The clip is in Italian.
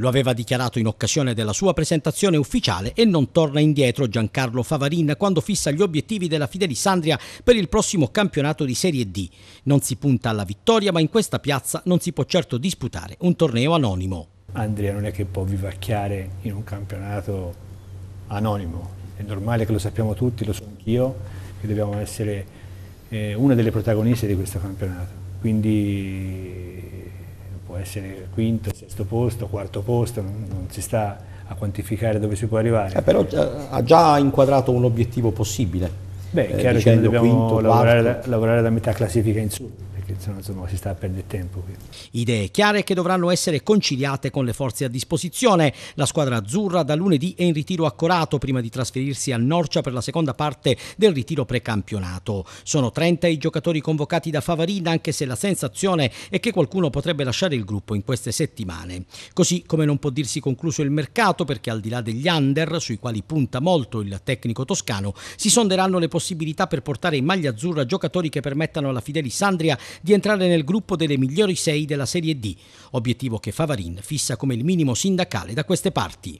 Lo aveva dichiarato in occasione della sua presentazione ufficiale e non torna indietro Giancarlo Favarin quando fissa gli obiettivi della Fidelisandria per il prossimo campionato di Serie D. Non si punta alla vittoria, ma in questa piazza non si può certo disputare un torneo anonimo. Andrea non è che può vivacchiare in un campionato anonimo, è normale che lo sappiamo tutti, lo so anch'io, che dobbiamo essere eh, una delle protagoniste di questo campionato. Quindi essere quinto, sesto posto, quarto posto, non, non si sta a quantificare dove si può arrivare. Eh, però eh, ha già inquadrato un obiettivo possibile. Beh, è eh, chiaro che dobbiamo quinto, lavorare, da, lavorare, da, metà classifica in su perché insomma, si sta a perdere tempo. Qui. Idee chiare che dovranno essere conciliate con le forze a disposizione. La squadra azzurra da lunedì è in ritiro accorato prima di trasferirsi a Norcia per la seconda parte del ritiro precampionato. Sono 30 i giocatori convocati da Favarina anche se la sensazione è che qualcuno potrebbe lasciare il gruppo in queste settimane. Così come non può dirsi concluso il mercato perché al di là degli under sui quali punta molto il tecnico toscano si sonderanno le possibilità per portare in maglia azzurra giocatori che permettano alla Fideli Sandria di entrare nel gruppo delle migliori sei della Serie D, obiettivo che Favarin fissa come il minimo sindacale da queste parti.